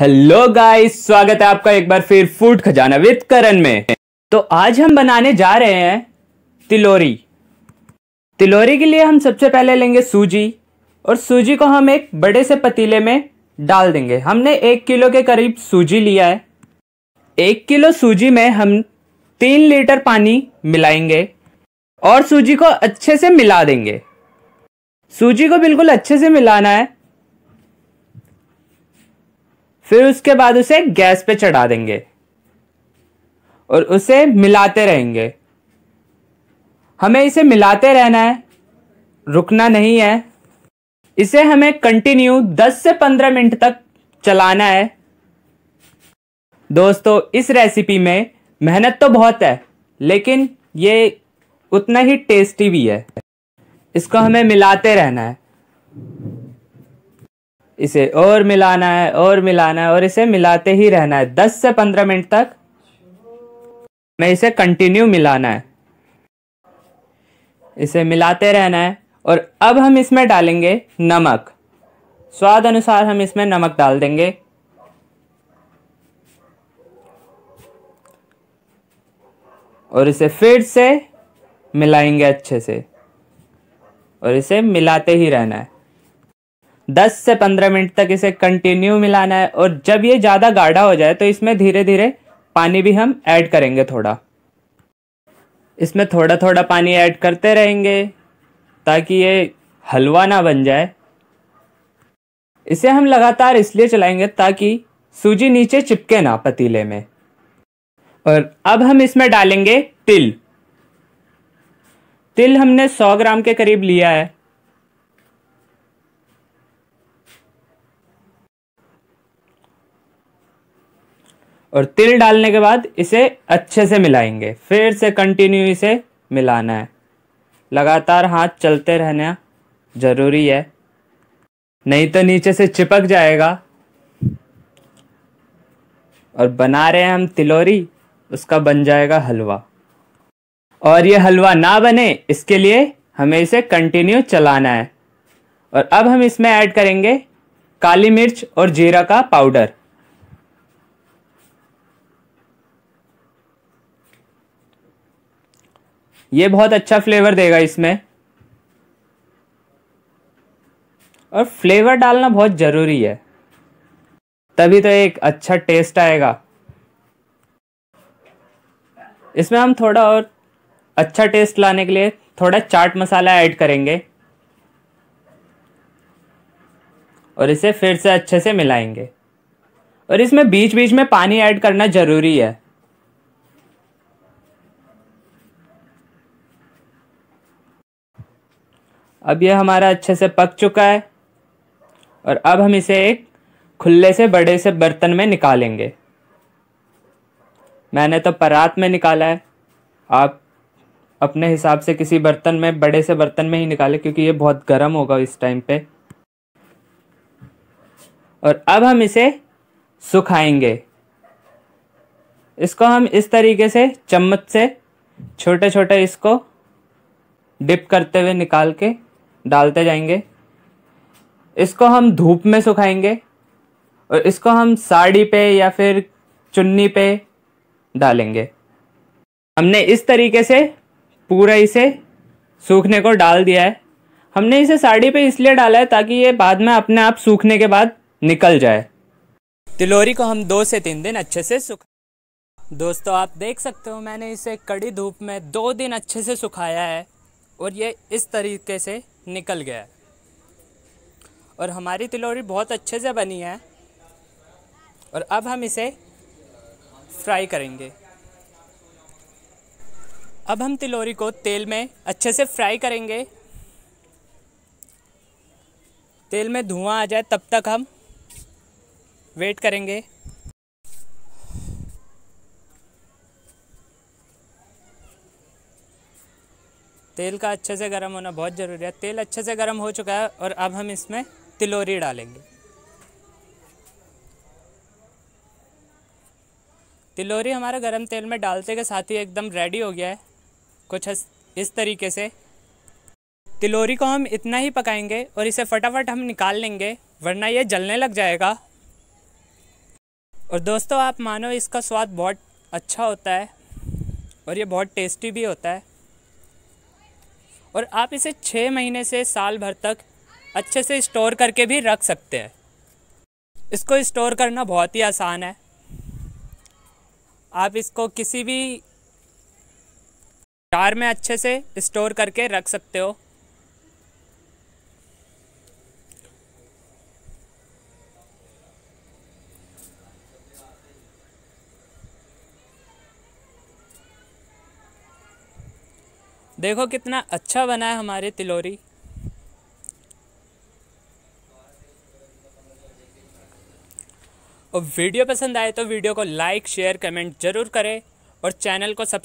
hello guys स्वागत है आपका एक बार फिर फूड खजाना विद करण में तो आज हम बनाने जा रहे हैं तिलोरी तिलोरी के लिए हम सबसे पहले लेंगे सूजी और सूजी को हम एक बड़े से पतीले में डाल देंगे हमने एक किलो के करीब सूजी लिया है एक किलो सूजी में हम तीन लीटर पानी मिलाएंगे और सूजी को अच्छे से मिला देंगे सूजी को बिल्कुल अच्छे से मिलाना है फिर उसके बाद उसे गैस पे चढ़ा देंगे और उसे मिलाते रहेंगे हमें इसे मिलाते रहना है रुकना नहीं है इसे हमें कंटिन्यू 10 से 15 मिनट तक चलाना है दोस्तों इस रेसिपी में मेहनत तो बहुत है लेकिन ये उतना ही टेस्टी भी है इसको हमें मिलाते रहना है इसे और मिलाना है और मिलाना है और इसे मिलाते ही रहना है दस से पंद्रह मिनट तक मैं इसे कंटिन्यू मिलाना है इसे मिलाते रहना है और अब हम इसमें डालेंगे नमक स्वाद अनुसार हम इसमें नमक डाल देंगे और इसे फिर से मिलाएंगे अच्छे से और इसे मिलाते ही रहना है दस से पंद्रह मिनट तक इसे कंटिन्यू मिलाना है और जब ये ज़्यादा गाढ़ा हो जाए तो इसमें धीरे धीरे पानी भी हम ऐड करेंगे थोड़ा इसमें थोड़ा थोड़ा पानी ऐड करते रहेंगे ताकि ये हलवा ना बन जाए इसे हम लगातार इसलिए चलाएंगे ताकि सूजी नीचे चिपके ना पतीले में और अब हम इसमें डालेंगे तिल तिल हमने 100 ग्राम के करीब लिया है और तिल डालने के बाद इसे अच्छे से मिलाएंगे फिर से कंटिन्यू इसे मिलाना है लगातार हाथ चलते रहना ज़रूरी है नहीं तो नीचे से चिपक जाएगा और बना रहे हैं हम तिलोरी उसका बन जाएगा हलवा और ये हलवा ना बने इसके लिए हमें इसे कंटिन्यू चलाना है और अब हम इसमें ऐड करेंगे काली मिर्च और जीरा का पाउडर ये बहुत अच्छा फ्लेवर देगा इसमें और फ्लेवर डालना बहुत ज़रूरी है तभी तो एक अच्छा टेस्ट आएगा इसमें हम थोड़ा और अच्छा टेस्ट लाने के लिए थोड़ा चाट मसाला ऐड करेंगे और इसे फिर से अच्छे से मिलाएंगे और इसमें बीच बीच में पानी ऐड करना ज़रूरी है अब यह हमारा अच्छे से पक चुका है और अब हम इसे एक खुले से बड़े से बर्तन में निकालेंगे मैंने तो परात में निकाला है आप अपने हिसाब से किसी बर्तन में बड़े से बर्तन में ही निकालें क्योंकि ये बहुत गर्म होगा इस टाइम पे और अब हम इसे सुखाएंगे इसको हम इस तरीके से चम्मच से छोटे छोटे इसको डिप करते हुए निकाल के डालते जाएंगे इसको हम धूप में सुखाएंगे और इसको हम साड़ी पे या फिर चुन्नी पे डालेंगे हमने इस तरीके से पूरा इसे सूखने को डाल दिया है हमने इसे साड़ी पे इसलिए डाला है ताकि ये बाद में अपने आप सूखने के बाद निकल जाए तिलोरी को हम दो से तीन दिन अच्छे से सुख दोस्तों आप देख सकते हो मैंने इसे कड़ी धूप में दो दिन अच्छे से सुखाया है और ये इस तरीके से निकल गया और हमारी तिलौरी बहुत अच्छे से बनी है और अब हम इसे फ्राई करेंगे अब हम तिलौरी को तेल में अच्छे से फ्राई करेंगे तेल में धुआं आ जाए तब तक हम वेट करेंगे तेल का अच्छे से गर्म होना बहुत ज़रूरी है तेल अच्छे से गर्म हो चुका है और अब हम इसमें तिलोरी डालेंगे तिलोरी हमारा गरम तेल में डालते के साथ ही एकदम रेडी हो गया है कुछ इस तरीके से तिलोरी को हम इतना ही पकाएंगे और इसे फटाफट हम निकाल लेंगे वरना ये जलने लग जाएगा और दोस्तों आप मानो इसका स्वाद बहुत अच्छा होता है और ये बहुत टेस्टी भी होता है और आप इसे छः महीने से साल भर तक अच्छे से स्टोर करके भी रख सकते हैं इसको स्टोर करना बहुत ही आसान है आप इसको किसी भी जार में अच्छे से स्टोर करके रख सकते हो देखो कितना अच्छा बना है हमारे तिलोरी और वीडियो पसंद आए तो वीडियो को लाइक शेयर कमेंट ज़रूर करें और चैनल को सब्सक्राइब